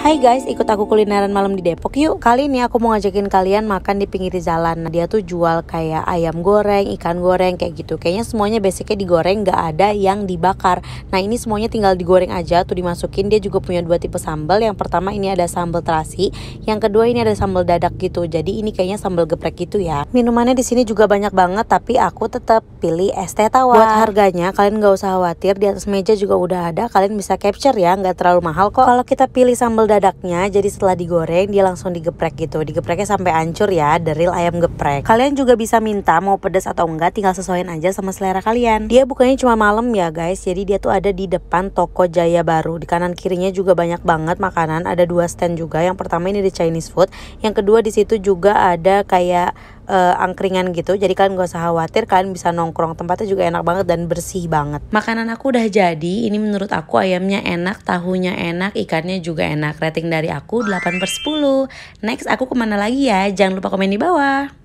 Hai guys, ikut aku kulineran malam di Depok yuk. Kali ini aku mau ngajakin kalian makan di pinggir jalan. Nah, dia tuh jual kayak ayam goreng, ikan goreng kayak gitu. Kayaknya semuanya basicnya digoreng, nggak ada yang dibakar. Nah, ini semuanya tinggal digoreng aja tuh dimasukin. Dia juga punya dua tipe sambal. Yang pertama ini ada sambal terasi, yang kedua ini ada sambal dadak gitu. Jadi ini kayaknya sambal geprek gitu ya. Minumannya di sini juga banyak banget, tapi aku tetap pilih es teh tawar. Buat harganya kalian nggak usah khawatir, di atas meja juga udah ada. Kalian bisa capture ya, nggak terlalu mahal kok. Kalau kita pilih sambal dadaknya jadi setelah digoreng dia langsung digeprek gitu digepreknya sampai hancur ya dari ayam geprek kalian juga bisa minta mau pedas atau enggak tinggal sesuaiin aja sama selera kalian dia bukannya cuma malam ya guys jadi dia tuh ada di depan toko Jaya Baru di kanan kirinya juga banyak banget makanan ada dua stand juga yang pertama ini di Chinese food yang kedua di situ juga ada kayak uh, angkringan gitu jadi kalian gak usah khawatir kalian bisa nongkrong tempatnya juga enak banget dan bersih banget makanan aku udah jadi ini menurut aku ayamnya enak tahunya enak ikannya juga enak rating dari aku 8 per 10 next aku kemana lagi ya jangan lupa komen di bawah